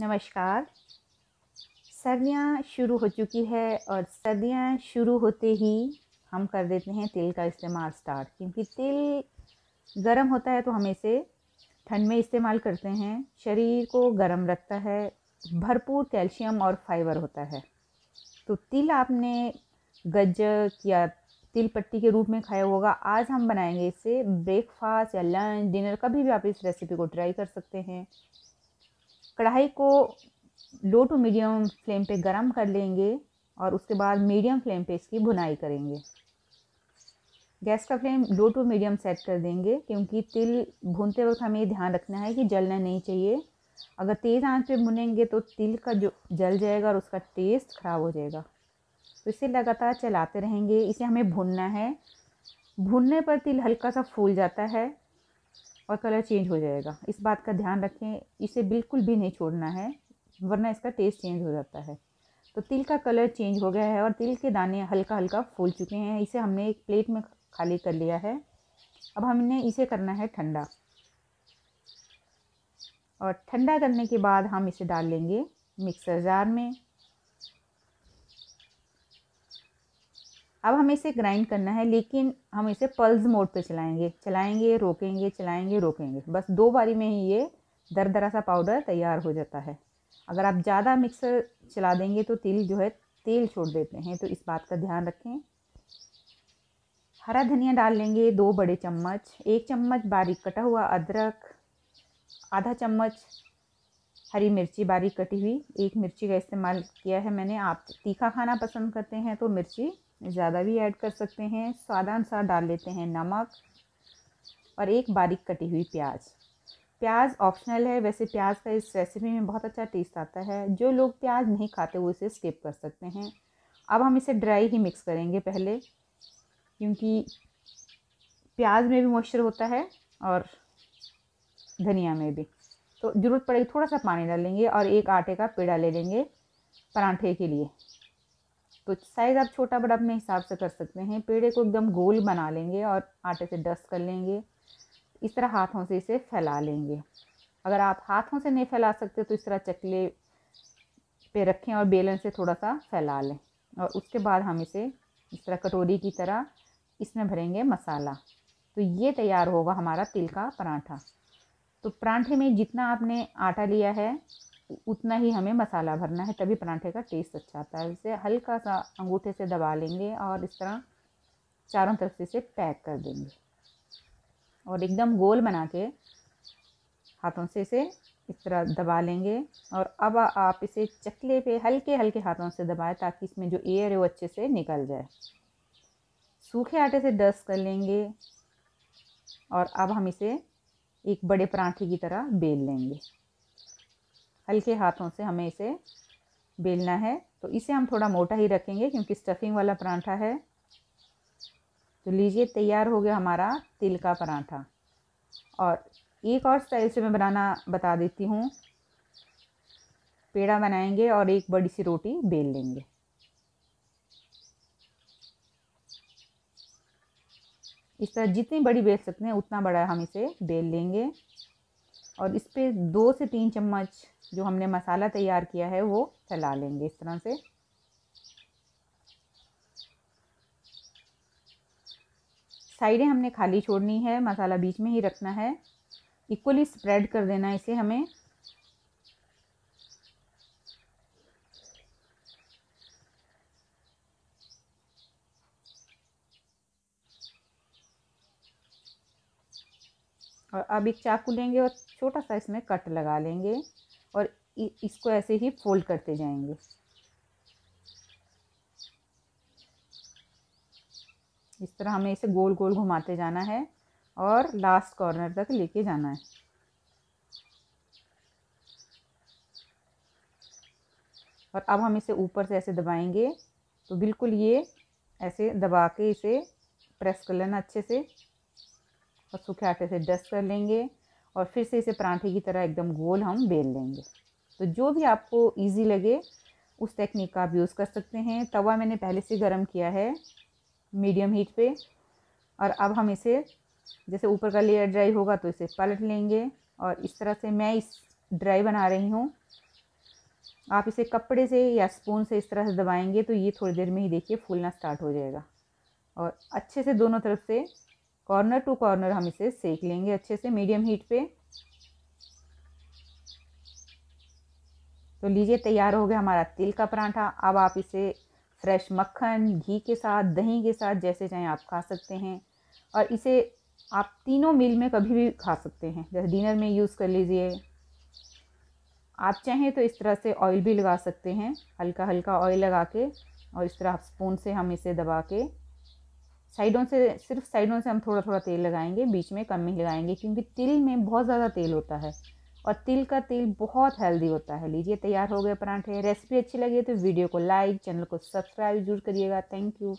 नमस्कार सर्दियाँ शुरू हो चुकी है और सर्दियाँ शुरू होते ही हम कर देते हैं तेल का इस्तेमाल स्टार्ट क्योंकि तेल गर्म होता है तो हम इसे ठंड में इस्तेमाल करते हैं शरीर को गर्म रखता है भरपूर कैल्शियम और फाइबर होता है तो तिल आपने गजक या तिल पट्टी के रूप में खाया होगा आज हम बनाएंगे इसे ब्रेकफास्ट या लंच डिनर कभी भी आप इस रेसिपी को ट्राई कर सकते हैं कढ़ाई को लो टू मीडियम फ्लेम पे गरम कर लेंगे और उसके बाद मीडियम फ्लेम पे इसकी भुनाई करेंगे गैस का flame low to medium set कर देंगे क्योंकि तिल भूनते वक्त हमें ध्यान रखना है कि जलना नहीं चाहिए अगर तेज़ आंच पे भुनेंगे तो तिल का जो जल जाएगा और उसका टेस्ट ख़राब हो जाएगा तो इसे लगातार चलाते रहेंगे इसे हमें भुनना है भुनने पर तिल हल्का सा फूल जाता है और कलर चेंज हो जाएगा इस बात का ध्यान रखें इसे बिल्कुल भी नहीं छोड़ना है वरना इसका टेस्ट चेंज हो जाता है तो तिल का कलर चेंज हो गया है और तिल के दाने हल्का हल्का फूल चुके हैं इसे हमने एक प्लेट में खाली कर लिया है अब हमने इसे करना है ठंडा और ठंडा करने के बाद हम इसे डाल लेंगे मिक्सर जार में अब हमें इसे ग्राइंड करना है लेकिन हम इसे पल्स मोड पे चलाएंगे चलाएंगे रोकेंगे चलाएंगे रोकेंगे बस दो बारी में ही ये दर दरा सा पाउडर तैयार हो जाता है अगर आप ज़्यादा मिक्सर चला देंगे तो तिल जो है तेल छोड़ देते हैं तो इस बात का ध्यान रखें हरा धनिया डाल लेंगे दो बड़े चम्मच एक चम्मच बारीक कटा हुआ अदरक आधा चम्मच हरी मिर्ची बारीक कटी हुई एक मिर्ची का इस्तेमाल किया है मैंने आप तीखा खाना पसंद करते हैं तो मिर्ची ज़्यादा भी ऐड कर सकते हैं स्वादानुसार डाल लेते हैं नमक और एक बारीक कटी हुई प्याज प्याज ऑप्शनल है वैसे प्याज का इस रेसिपी में बहुत अच्छा टेस्ट आता है जो लोग प्याज नहीं खाते वो इसे स्किप कर सकते हैं अब हम इसे ड्राई ही मिक्स करेंगे पहले क्योंकि प्याज में भी मॉइस्चर होता है और धनिया में भी तो ज़रूरत पड़ेगी थोड़ा सा पानी डाल लेंगे और एक आटे का पेड़ा ले लेंगे पराठे के लिए तो साइज़ आप छोटा बड़ा अपने हिसाब से कर सकते हैं पेड़े को एकदम गोल बना लेंगे और आटे से डस्ट कर लेंगे इस तरह हाथों से इसे फैला लेंगे अगर आप हाथों से नहीं फैला सकते तो इस तरह चकले पे रखें और बेलन से थोड़ा सा फैला लें और उसके बाद हम इसे इस तरह कटोरी की तरह इसमें भरेंगे मसाला तो ये तैयार होगा हमारा तिल का पराठा तो परांठे में जितना आपने आटा लिया है उतना ही हमें मसाला भरना है तभी परांठे का टेस्ट अच्छा आता है इसे हल्का सा अंगूठे से दबा लेंगे और इस तरह चारों तरफ से इसे पैक कर देंगे और एकदम गोल बना के हाथों से इसे इस तरह दबा लेंगे और अब आप इसे चकले पे हल्के हल्के हाथों से दबाएं ताकि इसमें जो एयर है वो अच्छे से निकल जाए सूखे आटे से डस्ट कर लेंगे और अब हम इसे एक बड़े पराठे की तरह बेल लेंगे हल्के हाथों से हमें इसे बेलना है तो इसे हम थोड़ा मोटा ही रखेंगे क्योंकि स्टफिंग वाला पराठा है तो लीजिए तैयार हो गया हमारा तिल का पराठा और एक और स्टाइल से मैं बनाना बता देती हूँ पेड़ा बनाएंगे और एक बड़ी सी रोटी बेल लेंगे इस तरह जितनी बड़ी बेल सकते हैं उतना बड़ा हम इसे बेल लेंगे और इस पर दो से तीन चम्मच जो हमने मसाला तैयार किया है वो फैला लेंगे इस तरह से साइडें हमने खाली छोड़नी है मसाला बीच में ही रखना है इक्वली स्प्रेड कर देना इसे हमें और अब एक चाकू लेंगे और छोटा सा इसमें कट लगा लेंगे और इसको ऐसे ही फोल्ड करते जाएंगे इस तरह हमें इसे गोल गोल घुमाते जाना है और लास्ट कॉर्नर तक लेके जाना है और अब हम इसे ऊपर से ऐसे दबाएंगे तो बिल्कुल ये ऐसे दबा के इसे प्रेस कर लेना अच्छे से और सूखे आटे से डस्ट कर लेंगे और फिर से इसे परांठे की तरह एकदम गोल हम बेल लेंगे तो जो भी आपको ईजी लगे उस टेक्निक का आप यूज़ कर सकते हैं तवा मैंने पहले से गर्म किया है मीडियम हीट पे और अब हम इसे जैसे ऊपर का लेयर ड्राई होगा तो इसे पलट लेंगे और इस तरह से मैं इस ड्राई बना रही हूँ आप इसे कपड़े से या स्पून से इस तरह से दबाएंगे तो ये थोड़ी देर में ही देखिए फूलना स्टार्ट हो जाएगा और अच्छे से दोनों तरफ से कॉर्नर टू कॉर्नर हम इसे सेक लेंगे अच्छे से मीडियम हीट पे तो लीजिए तैयार हो गया हमारा तिल का पराठा अब आप इसे फ्रेश मक्खन घी के साथ दही के साथ जैसे चाहें आप खा सकते हैं और इसे आप तीनों मील में कभी भी खा सकते हैं जैसे डिनर में यूज़ कर लीजिए आप चाहें तो इस तरह से ऑयल भी लगा सकते हैं हल्का हल्का ऑयल लगा के और इस तरह आप स्पून से हम इसे दबा के साइडों से सिर्फ साइडों से हम थोड़ा थोड़ा तेल लगाएंगे बीच में कम ही लगाएंगे क्योंकि तिल में बहुत ज़्यादा तेल होता है और तिल का तेल बहुत हेल्दी होता है लीजिए तैयार हो गए पराठे रेसिपी अच्छी लगी तो वीडियो को लाइक चैनल को सब्सक्राइब जरूर करिएगा थैंक यू